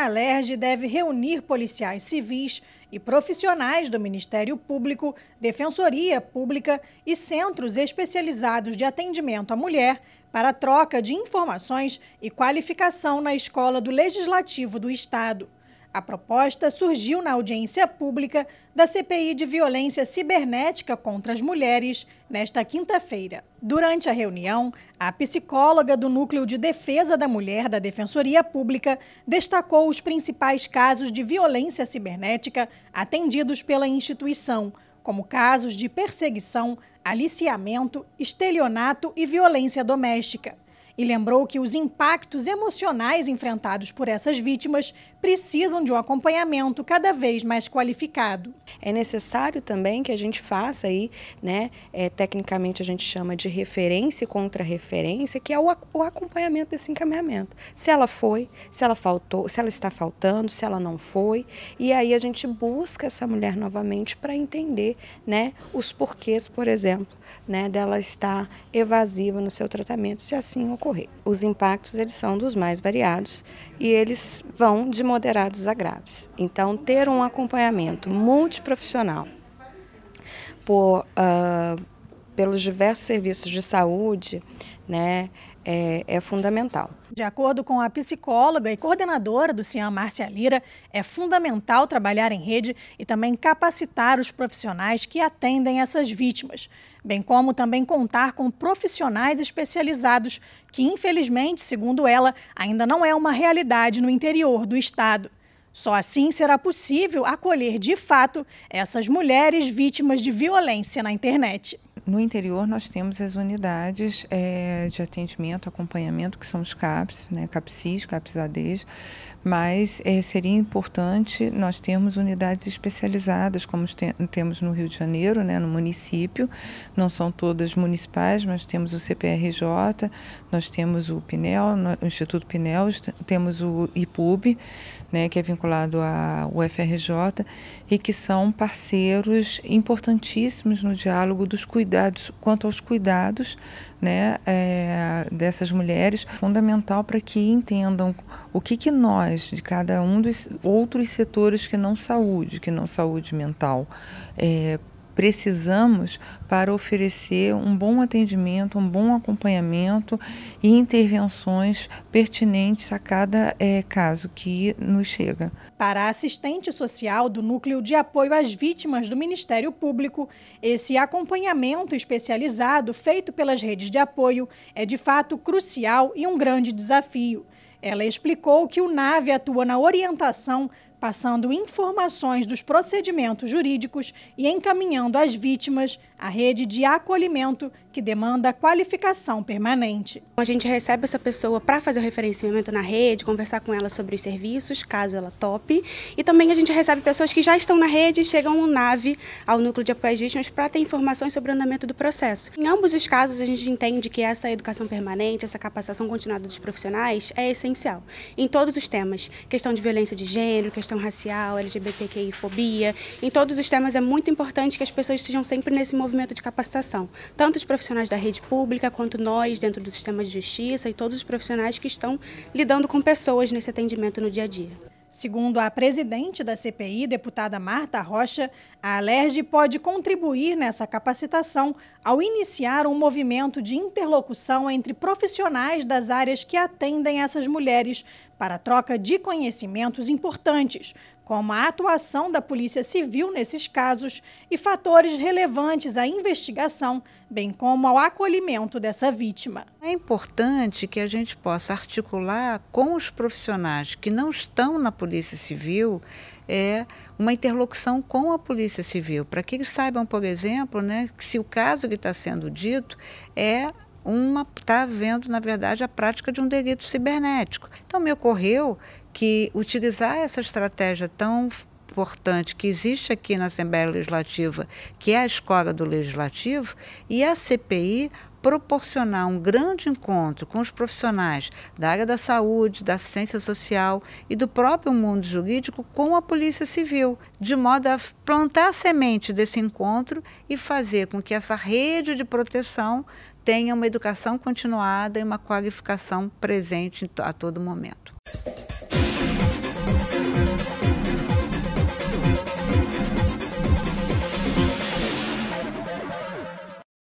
a Alerj deve reunir policiais civis e profissionais do Ministério Público, Defensoria Pública e centros especializados de atendimento à mulher para troca de informações e qualificação na Escola do Legislativo do Estado. A proposta surgiu na audiência pública da CPI de Violência Cibernética contra as Mulheres, nesta quinta-feira. Durante a reunião, a psicóloga do Núcleo de Defesa da Mulher da Defensoria Pública destacou os principais casos de violência cibernética atendidos pela instituição, como casos de perseguição, aliciamento, estelionato e violência doméstica e lembrou que os impactos emocionais enfrentados por essas vítimas precisam de um acompanhamento cada vez mais qualificado. É necessário também que a gente faça aí, né, é, tecnicamente a gente chama de referência e contra-referência, que é o, o acompanhamento desse encaminhamento. Se ela foi, se ela faltou, se ela está faltando, se ela não foi, e aí a gente busca essa mulher novamente para entender, né, os porquês, por exemplo, né, dela estar evasiva no seu tratamento, se assim ocorrer ocorrer. Os impactos eles são dos mais variados e eles vão de moderados a graves. Então, ter um acompanhamento multiprofissional por, uh, pelos diversos serviços de saúde, né, é, é, fundamental. De acordo com a psicóloga e coordenadora do CIAM, Márcia Lira, é fundamental trabalhar em rede e também capacitar os profissionais que atendem essas vítimas, bem como também contar com profissionais especializados, que infelizmente, segundo ela, ainda não é uma realidade no interior do Estado. Só assim será possível acolher de fato essas mulheres vítimas de violência na internet. No interior, nós temos as unidades é, de atendimento, acompanhamento, que são os CAPs, né, CAPSIS, CAPSADs, mas é, seria importante nós termos unidades especializadas, como temos no Rio de Janeiro, né, no município, não são todas municipais, mas temos o CPRJ, nós temos o PINEL, o Instituto PINEL, temos o IPUB, né, que é vinculado ao UFRJ, e que são parceiros importantíssimos no diálogo dos cuidados cuidados, quanto aos cuidados né, é, dessas mulheres, fundamental para que entendam o que, que nós, de cada um dos outros setores que não saúde, que não saúde mental, é, precisamos para oferecer um bom atendimento, um bom acompanhamento e intervenções pertinentes a cada é, caso que nos chega. Para a assistente social do Núcleo de Apoio às Vítimas do Ministério Público, esse acompanhamento especializado feito pelas redes de apoio é de fato crucial e um grande desafio. Ela explicou que o NAVE atua na orientação passando informações dos procedimentos jurídicos e encaminhando as vítimas a rede de acolhimento que demanda qualificação permanente. A gente recebe essa pessoa para fazer o referenciamento na rede, conversar com ela sobre os serviços, caso ela tope. E também a gente recebe pessoas que já estão na rede e chegam no NAVE, ao Núcleo de Apoio às Vítimas, para ter informações sobre o andamento do processo. Em ambos os casos, a gente entende que essa educação permanente, essa capacitação continuada dos profissionais é essencial. Em todos os temas, questão de violência de gênero, questão racial, LGBTQI, fobia, em todos os temas é muito importante que as pessoas estejam sempre nesse movimento desenvolvimento de capacitação, tanto os profissionais da rede pública quanto nós dentro do sistema de justiça e todos os profissionais que estão lidando com pessoas nesse atendimento no dia a dia. Segundo a presidente da CPI, deputada Marta Rocha, a Alerj pode contribuir nessa capacitação ao iniciar um movimento de interlocução entre profissionais das áreas que atendem essas mulheres para a troca de conhecimentos importantes, como a atuação da Polícia Civil nesses casos e fatores relevantes à investigação, bem como ao acolhimento dessa vítima. É importante que a gente possa articular com os profissionais que não estão na Polícia Civil é uma interlocução com a Polícia Civil, para que eles saibam, por exemplo, né, que se o caso que está sendo dito é uma está havendo, na verdade, a prática de um delito cibernético. Então, me ocorreu que utilizar essa estratégia tão importante que existe aqui na Assembleia Legislativa, que é a escola do Legislativo, e a CPI proporcionar um grande encontro com os profissionais da área da saúde, da assistência social e do próprio mundo jurídico com a Polícia Civil, de modo a plantar a semente desse encontro e fazer com que essa rede de proteção tenha uma educação continuada e uma qualificação presente a todo momento.